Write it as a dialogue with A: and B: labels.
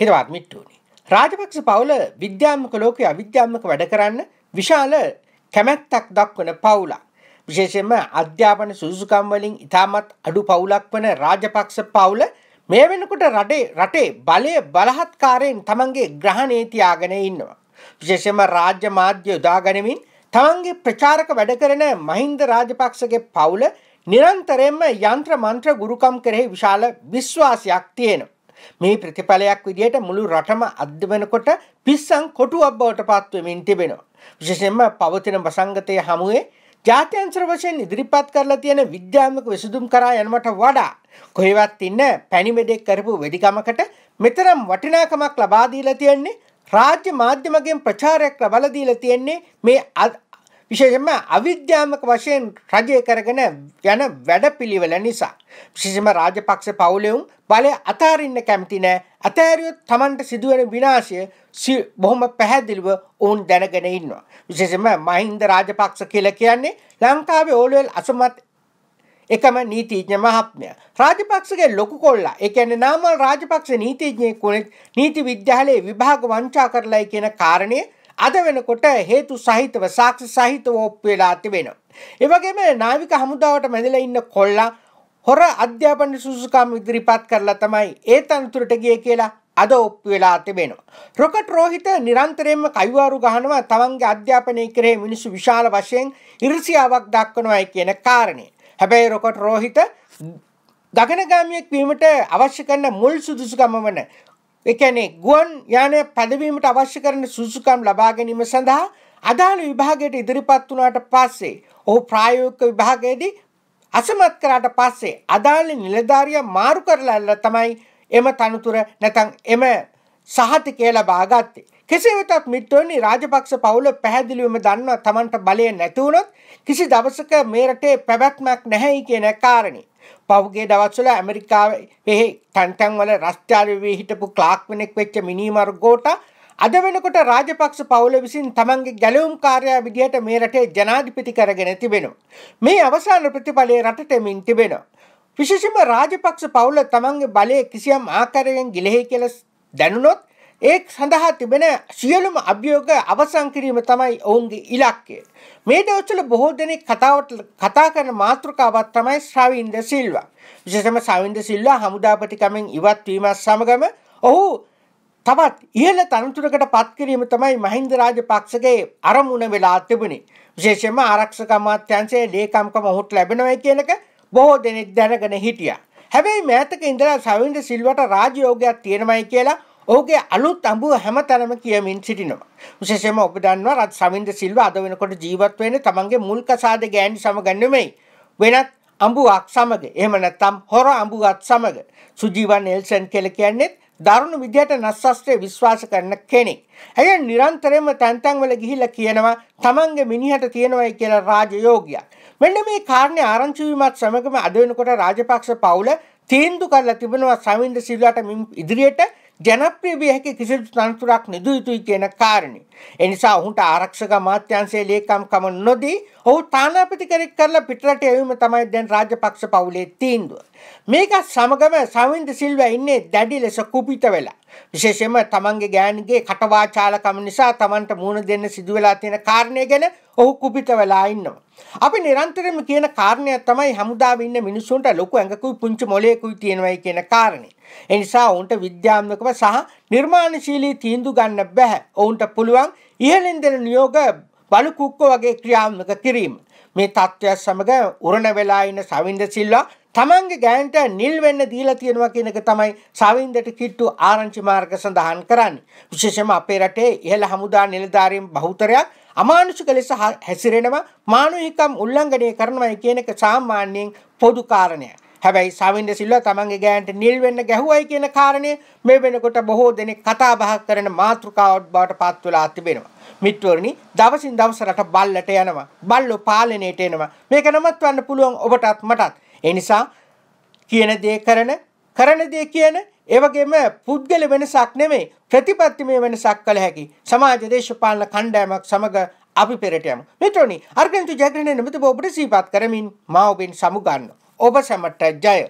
A: හිරවාර්මිට්ට වුණි. රාජපක්ෂ පවුල විද්‍යාත්මක ලෝකයේ අවිද්‍යාත්මක වැඩ කරන්න විශාල කැමැත්තක් දක්වන පවුලක්. විශේෂයෙන්ම අධ්‍යාපන සුසුකම් වලින් ඉතාමත් අඩු පවුලක් වන රාජපක්ෂ පවුල මේ වෙනකොට රටේ රටේ බලය බලහත්කාරයෙන් තමන්ගේ ග්‍රහණය තියාගෙන ඉන්නවා. විශේෂයෙන්ම රාජ්‍ය මාධ්‍ය යොදාගනිමින් තමන්ගේ ප්‍රචාරක වැඩ කරන මහින්ද රාජපක්ෂගේ පවුල නිරන්තරයෙන්ම යන්ත්‍ර මන්ත්‍ර ගුරුකම් කරෙහි විශාල විශ්වාසයක් තියෙනවා. මේ ප්‍රතිඵලයක් විදියට මුළු රටම අධ්‍ය වෙනකොට පිස්සං කොටුවක් බවට පත්වමින් තිබෙනවා. විශේෂයෙන්ම පවතින වසංගතය හමුවේ ජාත්‍යන්ත්‍ර වශයෙන් ඉදිරිපත් කරලා තියෙන විද්‍යාත්මක විසඳුම් කරා යනවට වඩා කොහෙවත් ඉන්න පැණිමෙඩෙක් කරපු වෙඩිකමකට මෙතරම් වටිනාකමක් ලබා දීලා තියෙන්නේ රාජ්‍ය මාධ්‍යමගෙන් ප්‍රචාරයක් ලබලා දීලා තියෙන්නේ මේ විශේෂම අවිද්‍යාමක වශයෙන් රජය කරගෙන යන වැඩපිළිවෙල නිසා. විශේෂම රාජපක්ෂ පවුලෙවුම් බලය අතාරින්න කැමති නෑ අතෑරියොත් තමන්ට සිදුවන විනාශය බොහොම පැහැදිලිව ඔවුන් දැනගෙන ඉන්නවා. විශේෂම මහින්ද රාජපක්ෂ කියල කියන්නේ ලංකාවේ ඕලුවල් අසමත් එකම නීතිීඥ මහත්මය. රාජපක්ෂගේ ලොකු කොල්ලා එකන නාමල් රාජපක්ෂ නීතිීඥය කුණෙත් නීති විද්‍යාලයේ විභාග වංචා කරලායි කියන කාරණය අද වෙනකොට හේතු සහිතව සාක්ෂි සහිතව ඔප්පු වෙලා තිබෙනවා. ඒ වගේම නාවික හමුදාවට මැදලා ඉන්න කොල්ලා හොර අධ්‍යාපන සුසුකම් ඉදිරිපත් කරලා තමයි ඒ තනතුරට ගියේ කියලා අද ඔප්පු වෙලා තිබෙනවා. රොකට් රෝහිත නිරන්තරයෙන්ම කයිවාරු ගහනවා තවන්ගේ අධ්‍යාපනය කරේ මිනිස්සු විශාල වශයෙන් ඉරිසියාවක් දක්වනවායි කියන කාරණය. හැබැයි රොකට් රෝහිත ගගනගාමියෙක් වීමට අවශ්‍ය කරන මුල් සුදුසුකම වන එකැනේ ගුවන් යානය පැදවීමට අවශ්‍ය කරන සුසුකම් ලබා ගැනීම සඳහා අදාළ විභාගයට ඉදිරිපත් වුණාට පස්සේ ඔහු ප්‍රායෝගික විභාගයේදී අසමත් කරාට පස්සේ අදාළ නිලධාරියා මාරු කරලා තමයි එම තනතුර නැතන් එම සහත කියලා බාගත්තේ. කෙසේ වෙතත් මිත්‍රෝනි රාජපක්ෂ පවුල පැහැදිලිවම දන්නවා Tamanට බලය නැති කිසි දවසක මේ රටේ පැවැත්මක් නැහැයි කියන කාරණේ. පහුගිය දවස්වල ඇමරිකාවේ තැන් වල රස්තියාරුවේ හිටපු ක්ලාක් වෙනෙක් වෙච්ච මිනිමරු ගෝටා අද වෙනකොට රාජපක්ෂ පවුල විසින් තමන්ගේ ගැලවුම් කාර්යය විදිහට මේ රටේ ජනාධිපති කරගෙන තිබෙනවා. මේ අවසාන ප්‍රතිඵලය රටට මින් තිබෙනවා. විශේෂම රාජපක්ෂ පවුල තමන්ගේ බලය කිසියම් ආකාරයෙන් ගිලෙහි කියලා දැනුනොත් ඒ සඳහා තිබෙන සියලුම අභියෝග අවසන් කිරීම තමයි ඔවුන්ගේ ඉලක්කය. මේ දවස්වල බොහෝ දෙනෙක් කතාවට කතා කරන මාතෘකාවක් තමයි ශ්‍රවින්ද සිල්වා. විශේෂයෙන්ම ශ්‍රවින්ද සිල්වා හමුදාපතිකමෙන් ඉවත් වීමත් සමගම ඔහු තවත් ඉහළ තනතුරකට පත් කිරීම තමයි මහින්ද රාජපක්ෂගේ අරමුණ වෙලා තිබුණේ. විශේෂයෙන්ම ආරක්ෂක අමාත්‍යාංශයේ ලේකම්කම ඔහුට ලැබෙනවා කියන එක බොහෝ දෙනෙක් දැනගෙන හිටියා. හැබැයි මෑතක ඉඳලා සවින්ද සිල්වට රාජයෝගයක් තියෙනමයි කියලා ඔහුගේ අලුත් අඹුව හැමතැනම කියමින් සිටිනවා. විශේෂයෙන්ම ඔබ දන්නවා රත් සවින්ද සිල්ව අද වෙනකොට ජීවත් වෙන්නේ තමන්ගේ මුල් කසාද ගෑණි සමග නෙමෙයි. වෙනත් අඹුවක් සමග. එහෙම නැත්නම් හොර අඹුවත් සමග. සුජීවන් නෙල්සන් කියලා කියන්නේ දරුණු විදිහට නස්සස්ත්‍රය විශ්වාස කරන කෙනෙක්. ඇය නිරන්තරයෙන්ම තැන්තැන්වල ගිහිල්ලා කියනවා තමන්ගේ මිනිහට තියෙනවයි කියලා රාජයෝගියා. මෙන්න මේ කාරණේ ආරංචි වීමත් සමගම අද වෙනකොට රාජපක්ෂ පවුල තීන්දුව කරලා තිබෙනවා සමින්ද සිල්වාට ඉදිරියට ජනප්‍රිය විය හැකි කිසිදු තනතුරක් නිදුව යුතුයි කියන කාරණේ. එනිසා ඔහුට ආරක්ෂක අමාත්‍යාංශයේ ලේකම්කම නොදී ඔහු තානාපති කෙනෙක් කරලා පිටරට යවීම තමයි දැන් රාජපක්ෂ පවුලේ තීන්දුව. මේක සමගම සමින්ද සිල්වා ඉන්නේ දැඩි ලෙස කුපිත වෙලා. විශේෂයෙන්ම තමන්ගේ ගෑණිගේ කටවාචාලකම නිසා තමන්ට මුණ දෙන්න සිදු වෙලා තියෙන කාරණේ ගැන ඔහු කුපිත වෙලා ඉන්නවා. අපි නිරන්තරම කියන කාරණය තමයි හමුදාව ඉන්න මිනිස්සුන්ට ලොකු ඇඟකුයි පුංචි මොලයකුයි තියෙනවයි කියන කාරණේ. ඒ නිසා ඔවුන්ට විද්‍යාත්මකව සහ නිර්මාණශීලී තීන්දුව ගන්න බෑ. ඔවුන්ට පුළුවන් ඉහළින් දෙන නියෝග බලු කුක්ක වගේ ක්‍රියාත්මක කිරීම. මේ தත්ත්වය සමග උරණ වෙලා ඉන්න සවින්ද සිල්වා තමන්ගේ ගෑන්ට නිල් වෙන්න දීලා තියෙනවා කියන එක තමයි සවින්දට කිට්ටු ආරංචි මාර්ග සඳහන් කරන්නේ. විශේෂයෙන්ම අපේ රටේ ඉහළ හමුදා නිලධාරීන් බහුතරයක් අමානුෂික ලෙස හැසිරෙනවා මානුෂිකම් උල්ලංඝනය කරනවායි කියන එක සාමාන්‍යයෙන් පොදු කාරණය. හැබැයි සාවින්ද සිල්වා තමන්ගේ ගෑන්ට නිල් වෙන්න ගැහුවයි කියන කාරණය මේ වෙනකොට බොහෝ දෙනෙක් කතා බහ කරන මාතෘකාවක් බවට පත් වෙලා තිබෙනවා. මිත්වරණි දවසින් දවස රට බල්ලට යනවා. බල්ලෝ පාලනයට එනවා. මේක නවත්වන්න පුළුවන් ඔබටත් මටත්. ඒ නිසා කියන දේ කරන කරන දේ කියන ඒවගේම පුද්ගල වෙනසක් නෙමේ ප්‍රතිපත්තිමය වෙනසක් කළ හැකි සමාජ දේශපාලන කණ්ඩෑමක් සමග අපි පෙරටයම මෙතොනි අර්ගන්තු ජයග්‍රණය නිමතිබ ඔබට සීපත් කරමින් මා ඔබෙන් සමුගන්න ඔබ සැමට ජය